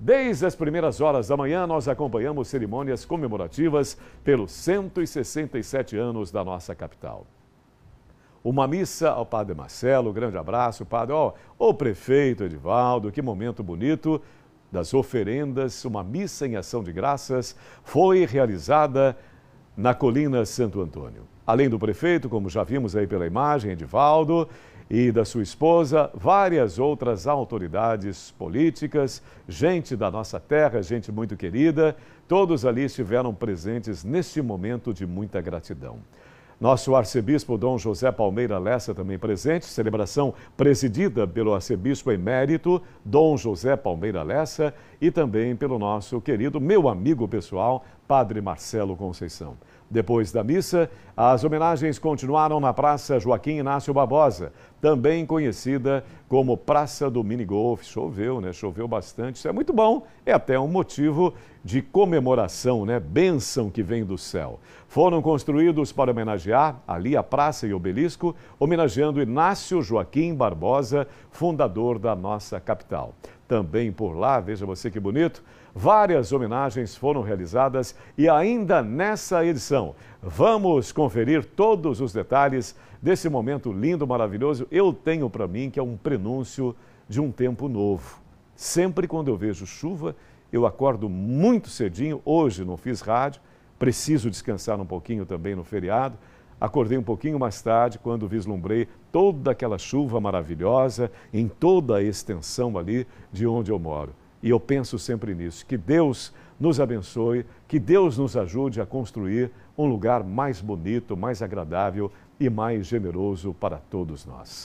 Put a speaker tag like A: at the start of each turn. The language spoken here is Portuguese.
A: Desde as primeiras horas da manhã, nós acompanhamos cerimônias comemorativas pelos 167 anos da nossa capital. Uma missa ao Padre Marcelo, grande abraço, Padre. Ó, oh, o prefeito Edivaldo, que momento bonito das oferendas, uma missa em ação de graças foi realizada na Colina Santo Antônio. Além do prefeito, como já vimos aí pela imagem, Edivaldo, e da sua esposa, várias outras autoridades políticas, gente da nossa terra, gente muito querida, todos ali estiveram presentes neste momento de muita gratidão. Nosso arcebispo Dom José Palmeira Lessa também presente, celebração presidida pelo arcebispo emérito Dom José Palmeira Lessa e também pelo nosso querido meu amigo pessoal Padre Marcelo Conceição. Depois da missa, as homenagens continuaram na Praça Joaquim Inácio Barbosa, também conhecida como Praça do Minigolf. Choveu, né? Choveu bastante. Isso é muito bom. É até um motivo de comemoração, né? Bênção que vem do céu. Foram construídos para homenagear ali a praça e obelisco, homenageando Inácio Joaquim Barbosa, fundador da nossa capital. Também por lá, veja você que bonito, várias homenagens foram realizadas e ainda nessa edição. Vamos conferir todos os detalhes desse momento lindo, maravilhoso. Eu tenho para mim que é um prenúncio de um tempo novo. Sempre quando eu vejo chuva, eu acordo muito cedinho. Hoje não fiz rádio, preciso descansar um pouquinho também no feriado. Acordei um pouquinho mais tarde quando vislumbrei toda aquela chuva maravilhosa em toda a extensão ali de onde eu moro. E eu penso sempre nisso, que Deus nos abençoe, que Deus nos ajude a construir um lugar mais bonito, mais agradável e mais generoso para todos nós.